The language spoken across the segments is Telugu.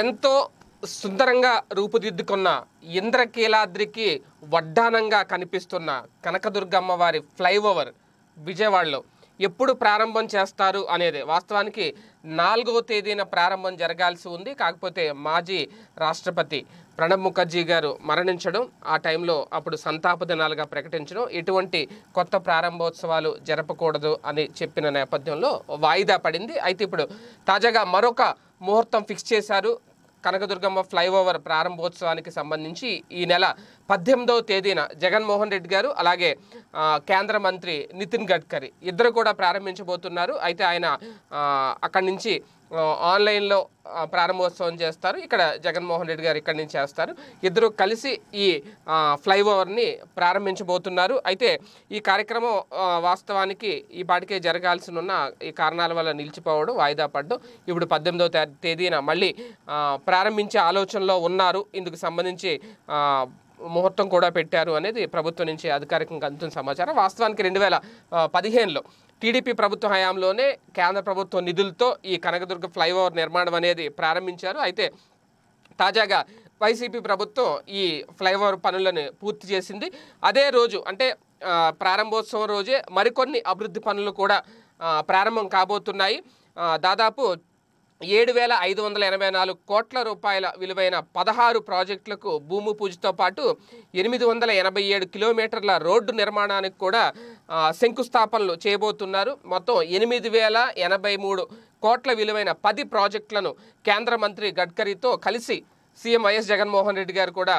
ఎంతో సుందరంగా రూపుదిద్దుకున్న ఇంద్రకీలాద్రికి వడ్డానంగా కనిపిస్తున్న కనకదుర్గమ్మ వారి ఫ్లైఓవర్ విజయవాడలో ఎప్పుడు ప్రారంభం చేస్తారు అనేది వాస్తవానికి నాలుగవ తేదీన ప్రారంభం జరగాల్సి ఉంది కాకపోతే మాజీ రాష్ట్రపతి ప్రణబ్ ముఖర్జీ గారు మరణించడం ఆ టైంలో అప్పుడు సంతాప దినాలుగా ప్రకటించడం ఎటువంటి కొత్త ప్రారంభోత్సవాలు జరపకూడదు అని చెప్పిన నేపథ్యంలో వాయిదా పడింది అయితే ఇప్పుడు తాజాగా మరొక ముహూర్తం ఫిక్స్ చేశారు కనకదుర్గమ్మ ఫ్లైఓవర్ ప్రారంభోత్సవానికి సంబంధించి ఈ నెల పద్దెనిమిదవ తేదీన జగన్మోహన్ రెడ్డి గారు అలాగే కేంద్ర మంత్రి నితిన్ గడ్కరీ ఇద్దరు కూడా ప్రారంభించబోతున్నారు అయితే ఆయన అక్కడి నుంచి ఆన్లైన్లో ప్రారంభోత్సవం చేస్తారు ఇక్కడ జగన్మోహన్ రెడ్డి గారు ఇక్కడి నుంచి చేస్తారు ఇద్దరు కలిసి ఈ ఫ్లైఓవర్ని ప్రారంభించబోతున్నారు అయితే ఈ కార్యక్రమం వాస్తవానికి ఈ పాటికే జరగాల్సి ఉన్న ఈ కారణాల వల్ల నిలిచిపోవడం వాయిదా పడ్డం ఇప్పుడు పద్దెనిమిదవ తేదీన మళ్ళీ ప్రారంభించే ఆలోచనలో ఉన్నారు ఇందుకు సంబంధించి ముహూర్తం కూడా పెట్టారు అనేది ప్రభుత్వం నుంచి అధికారికంగా అందుతున్న సమాచారం వాస్తవానికి రెండు వేల పదిహేనులో టీడీపీ ప్రభుత్వ హయాంలోనే కేంద్ర ప్రభుత్వ నిధులతో ఈ కనకదుర్గ ఫ్లైఓవర్ నిర్మాణం అనేది ప్రారంభించారు అయితే తాజాగా వైసీపీ ప్రభుత్వం ఈ ఫ్లైఓవర్ పనులను పూర్తి చేసింది అదే రోజు అంటే ప్రారంభోత్సవం రోజే మరికొన్ని అభివృద్ధి పనులు కూడా ప్రారంభం కాబోతున్నాయి దాదాపు ఏడు వేల ఐదు వందల ఎనభై నాలుగు కోట్ల రూపాయల విలువైన పదహారు ప్రాజెక్టులకు భూమి పూజతో పాటు ఎనిమిది వందల ఎనభై ఏడు కిలోమీటర్ల రోడ్డు నిర్మాణానికి కూడా శంకుస్థాపనలు చేయబోతున్నారు మొత్తం ఎనిమిది వేల ఎనభై మూడు కోట్ల విలువైన పది ప్రాజెక్టులను కేంద్ర మంత్రి గడ్కరీతో కలిసి సీఎం వైఎస్ జగన్మోహన్ రెడ్డి గారు కూడా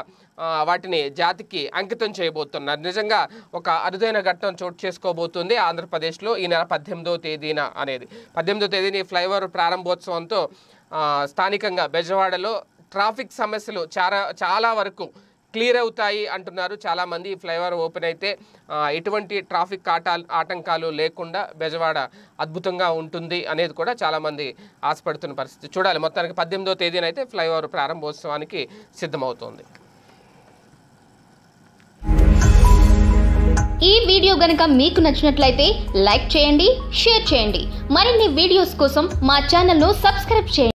వాటిని జాతికి అంకితం చేయబోతున్నారు నిజంగా ఒక అరుదైన ఘట్టం చోటు చేసుకోబోతుంది ఆంధ్రప్రదేశ్లో ఈ నెల పద్దెనిమిదో తేదీన అనేది పద్దెనిమిదో తేదీని ఫ్లైఓవర్ ప్రారంభోత్సవంతో స్థానికంగా బెజవాడలో ట్రాఫిక్ సమస్యలు చాలా చాలా వరకు క్లియర్ అవుతాయి అంటున్నారు చాలామంది ఈ ఫ్లైఓవర్ ఓపెన్ అయితే ఎటువంటి ట్రాఫిక్ ఆటా ఆటంకాలు లేకుండా బెజవాడ అద్భుతంగా ఉంటుంది అనేది కూడా చాలామంది ఆశపడుతున్న పరిస్థితి చూడాలి మొత్తానికి పద్దెనిమిదో తేదీన అయితే ఫ్లైఓవర్ ప్రారంభోత్సవానికి సిద్ధమవుతోంది ఈ వీడియో గనుక మీకు నచ్చినట్లయితే లైక్ చేయండి షేర్ చేయండి మరిన్ని వీడియోస్ కోసం మా ఛానల్ను సబ్స్క్రైబ్ చేయండి